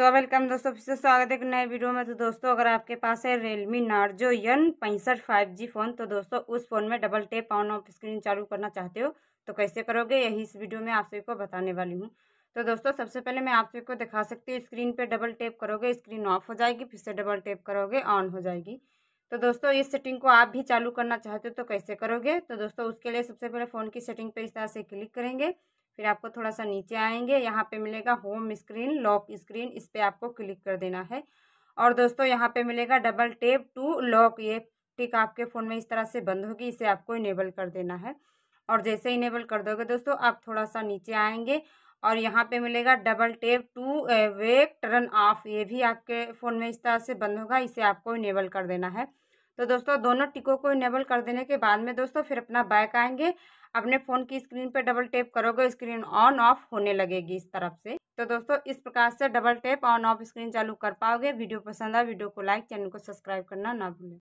so welcome दोस्तों फिर से स्वागत है एक नए वीडियो में तो दोस्तों अगर आपके पास है रियलमी नार्जो यन पैंसठ फाइव जी फ़ोन तो दोस्तों उस फ़ोन में double tap on off screen चालू करना चाहते हो तो कैसे करोगे यही इस वीडियो में आप सभी को बताने वाली हूँ तो दोस्तों सबसे पहले मैं आप सभी को दिखा सकती हूँ स्क्रीन पर डबल टेप करोगे स्क्रीन ऑफ हो जाएगी फिर से डबल टेप करोगे ऑन हो जाएगी तो दोस्तों इस सेटिंग को आप भी चालू करना चाहते हो तो कैसे करोगे तो दोस्तों उसके लिए सबसे पहले फ़ोन की सेटिंग पर इस तरह से क्लिक करेंगे फिर आपको थोड़ा सा नीचे आएंगे यहाँ पे मिलेगा होम स्क्रीन लॉक स्क्रीन इस पर आपको क्लिक कर देना है और दोस्तों यहाँ पे मिलेगा डबल टेप टू लॉक ये टिक आपके फ़ोन में इस तरह से बंद होगी इसे आपको इनेबल कर देना है और जैसे इनेबल कर दोगे दोस्तों आप थोड़ा सा नीचे आएंगे और यहाँ पे मिलेगा double tap to wake turn off ये भी आपके फ़ोन में इस तरह से बंद होगा इसे आपको इनेबल कर देना है तो दोस्तों दोनों टिकों को इनेबल कर देने के बाद में दोस्तों फिर अपना बैक आएंगे अपने फ़ोन की स्क्रीन पर डबल टैप करोगे स्क्रीन ऑन ऑफ होने लगेगी इस तरफ से तो दोस्तों इस प्रकार से double tap on off screen चालू कर पाओगे वीडियो पसंद आए वीडियो को लाइक चैनल को सब्सक्राइब करना ना भूलें